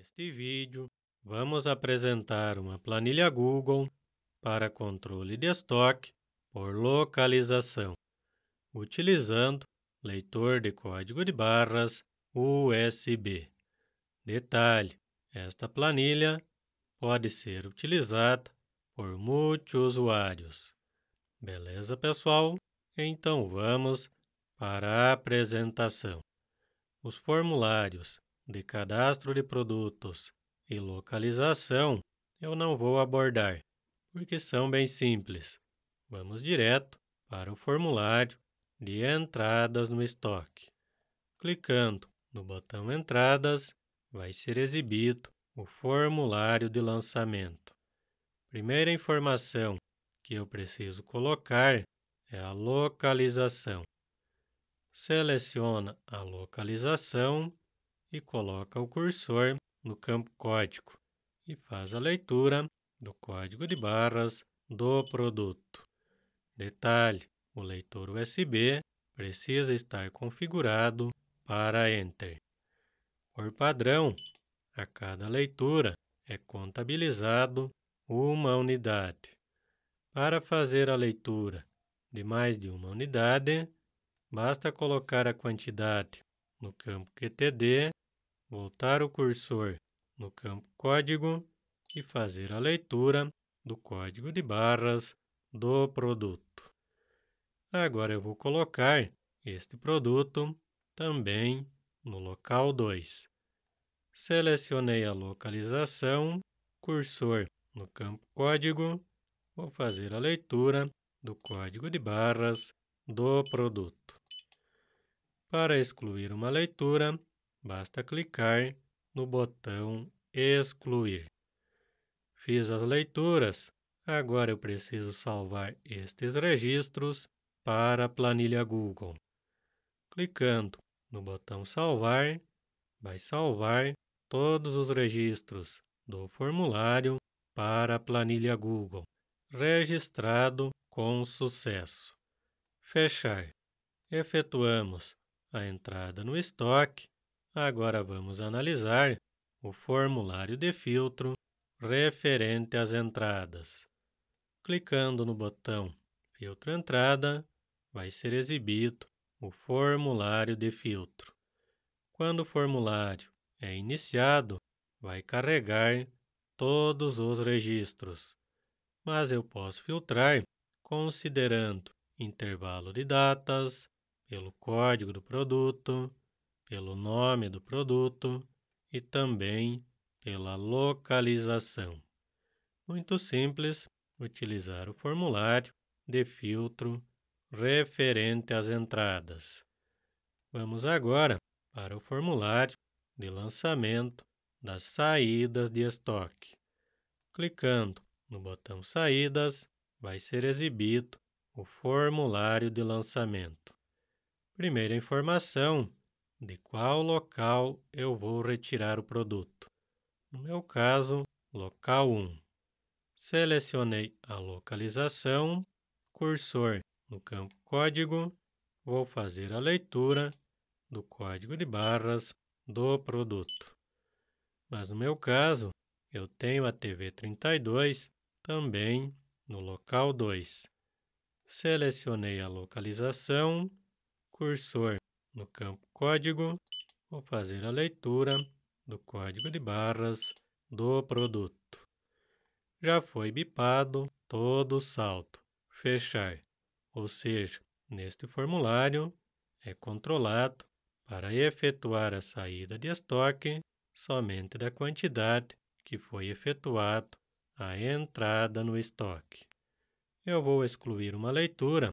Neste vídeo, vamos apresentar uma planilha Google para controle de estoque por localização, utilizando leitor de código de barras USB. Detalhe: esta planilha pode ser utilizada por usuários. Beleza, pessoal? Então vamos para a apresentação. Os formulários de cadastro de produtos e localização eu não vou abordar, porque são bem simples. Vamos direto para o formulário de entradas no estoque. Clicando no botão Entradas, vai ser exibido o formulário de lançamento. Primeira informação que eu preciso colocar é a localização. Seleciona a localização e coloca o cursor no campo código e faz a leitura do código de barras do produto. Detalhe: o leitor USB precisa estar configurado para Enter. Por padrão, a cada leitura é contabilizado uma unidade. Para fazer a leitura de mais de uma unidade, basta colocar a quantidade no campo QTD voltar o cursor no campo Código e fazer a leitura do código de barras do produto. Agora eu vou colocar este produto também no local 2. Selecionei a localização, cursor no campo Código, vou fazer a leitura do código de barras do produto. Para excluir uma leitura, Basta clicar no botão Excluir. Fiz as leituras. Agora eu preciso salvar estes registros para a planilha Google. Clicando no botão Salvar, vai salvar todos os registros do formulário para a planilha Google, registrado com sucesso. Fechar. Efetuamos a entrada no estoque Agora vamos analisar o formulário de filtro referente às entradas. Clicando no botão Filtro Entrada, vai ser exibido o formulário de filtro. Quando o formulário é iniciado, vai carregar todos os registros, mas eu posso filtrar considerando intervalo de datas, pelo código do produto, pelo nome do produto e também pela localização. Muito simples utilizar o formulário de filtro referente às entradas. Vamos agora para o formulário de lançamento das saídas de estoque. Clicando no botão Saídas, vai ser exibido o formulário de lançamento. Primeira informação de qual local eu vou retirar o produto. No meu caso, local 1. Selecionei a localização, cursor no campo código, vou fazer a leitura do código de barras do produto. Mas no meu caso, eu tenho a TV32 também no local 2. Selecionei a localização, cursor no campo Código, vou fazer a leitura do código de barras do produto. Já foi bipado todo o salto. Fechar, ou seja, neste formulário é controlado para efetuar a saída de estoque somente da quantidade que foi efetuado a entrada no estoque. Eu vou excluir uma leitura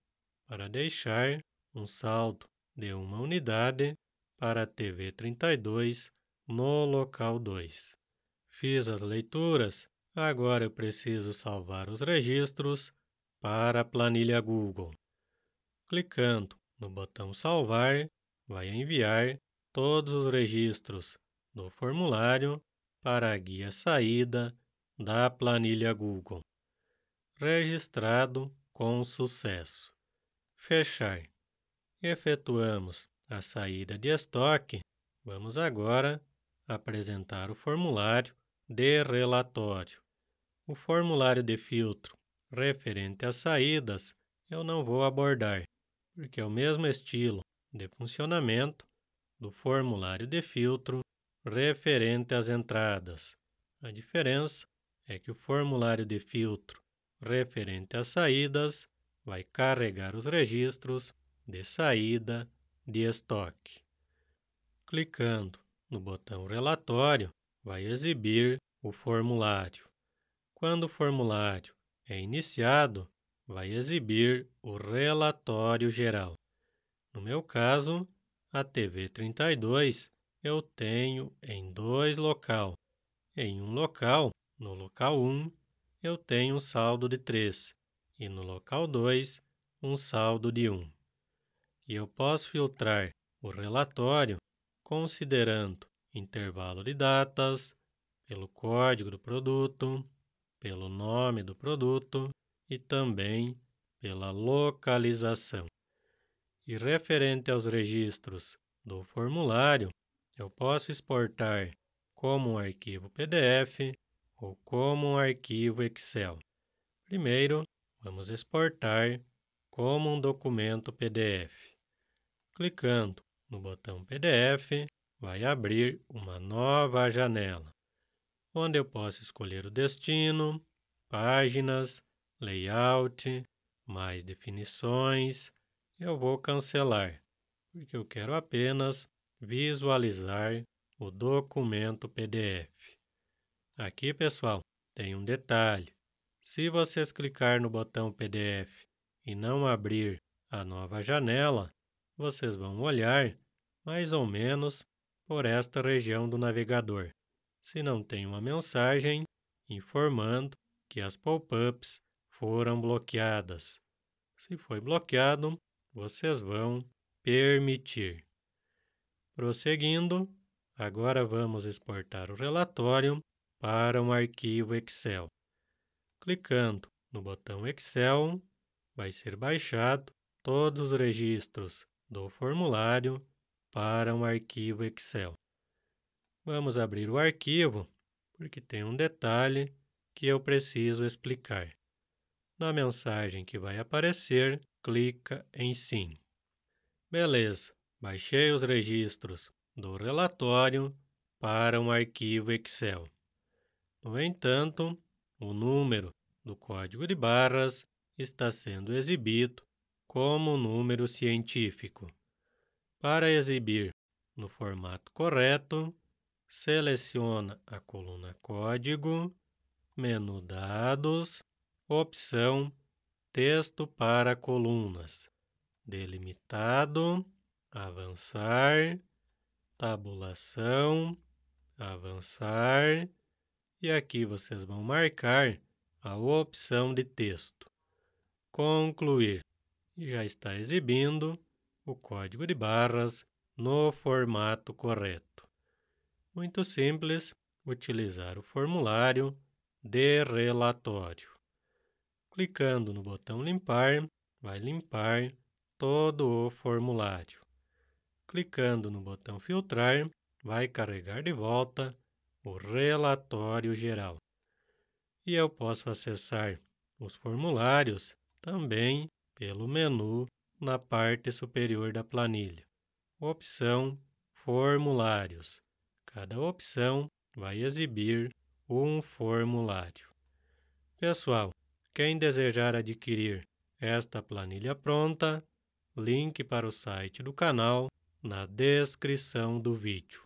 para deixar um saldo de uma unidade para a TV 32 no local 2. Fiz as leituras, agora eu preciso salvar os registros para a planilha Google. Clicando no botão Salvar, vai enviar todos os registros do formulário para a guia saída da planilha Google. Registrado com sucesso. Fechar. Efetuamos a saída de estoque. Vamos agora apresentar o formulário de relatório. O formulário de filtro referente às saídas eu não vou abordar, porque é o mesmo estilo de funcionamento do formulário de filtro referente às entradas. A diferença é que o formulário de filtro referente às saídas vai carregar os registros de saída de estoque. Clicando no botão Relatório, vai exibir o formulário. Quando o formulário é iniciado, vai exibir o relatório geral. No meu caso, a TV 32 eu tenho em dois local. Em um local, no local 1, eu tenho um saldo de 3 e no local 2, um saldo de 1 e eu posso filtrar o relatório considerando intervalo de datas, pelo código do produto, pelo nome do produto e também pela localização. E referente aos registros do formulário, eu posso exportar como um arquivo PDF ou como um arquivo Excel. Primeiro, vamos exportar como um documento PDF. Clicando no botão PDF, vai abrir uma nova janela, onde eu posso escolher o destino, páginas, layout, mais definições. Eu vou cancelar, porque eu quero apenas visualizar o documento PDF. Aqui, pessoal, tem um detalhe. Se vocês clicar no botão PDF e não abrir a nova janela, vocês vão olhar, mais ou menos, por esta região do navegador, se não tem uma mensagem informando que as pop-ups foram bloqueadas. Se foi bloqueado, vocês vão permitir. Prosseguindo, agora vamos exportar o relatório para um arquivo Excel. Clicando no botão Excel, vai ser baixado todos os registros do formulário para um arquivo Excel. Vamos abrir o arquivo porque tem um detalhe que eu preciso explicar. Na mensagem que vai aparecer, clica em Sim. Beleza, baixei os registros do relatório para um arquivo Excel. No entanto, o número do código de barras está sendo exibido como número científico. Para exibir no formato correto, seleciona a coluna Código, menu Dados, opção Texto para colunas, delimitado, avançar, tabulação, avançar, e aqui vocês vão marcar a opção de texto. Concluir já está exibindo o código de barras no formato correto. Muito simples utilizar o formulário de relatório. Clicando no botão Limpar, vai limpar todo o formulário. Clicando no botão Filtrar, vai carregar de volta o relatório geral. E eu posso acessar os formulários também pelo menu na parte superior da planilha. Opção Formulários. Cada opção vai exibir um formulário. Pessoal, quem desejar adquirir esta planilha pronta, link para o site do canal na descrição do vídeo.